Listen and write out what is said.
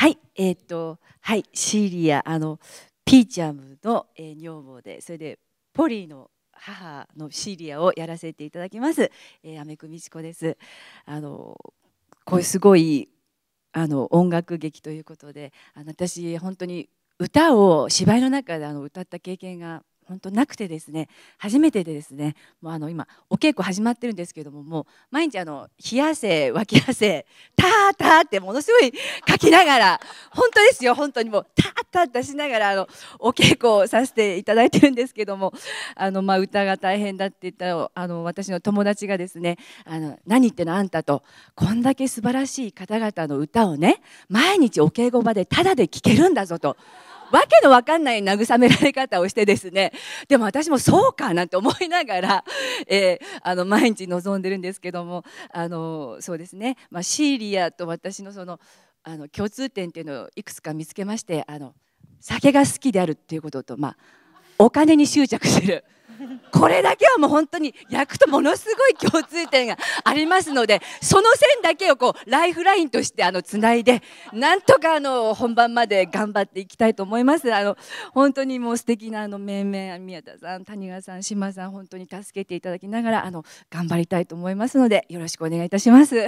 はい、えっ、と、はい、シーリア、あの、ピーチャムの、えー、女房で、それで、ポリーの母のシーリアをやらせていただきます。えー、アメクミチコです。あの、こうすごい、あの、音楽劇ということで、あの、私、本当に歌を芝居の中で、あの、歌った経験が。本当なくてですね初めてでですねもうあの今お稽古始まってるんですけどももう毎日あの冷や汗脇汗ターターってものすごい書きながら本当ですよ本当にもうタ歌ったしながらあのお稽古をさせていただいてるんですけどもあの、まあ、歌が大変だって言ったらあの私の友達がですね「あの何言ってのあんた」と「こんだけ素晴らしい方々の歌をね毎日お稽古場でタダで聴けるんだぞ」と。わけのわかんない慰められ方をしてですね、でも私もそうかなんて思いながら、えー、あの、毎日臨んでるんですけども、あの、そうですね、まあ、シーリアと私のその、あの共通点っていうのをいくつか見つけましてあの酒が好きであるっていうことと、まあ、お金に執着する。これだけはもう本当に役とものすごい共通点がありますのでその線だけをこうライフラインとしてあのつないでなんとかあの本番まで頑張っていきたいと思いますあの本当にもう素敵なあの面々宮田さん谷川さん島さん本当に助けていただきながらあの頑張りたいと思いますのでよろしくお願いいたします。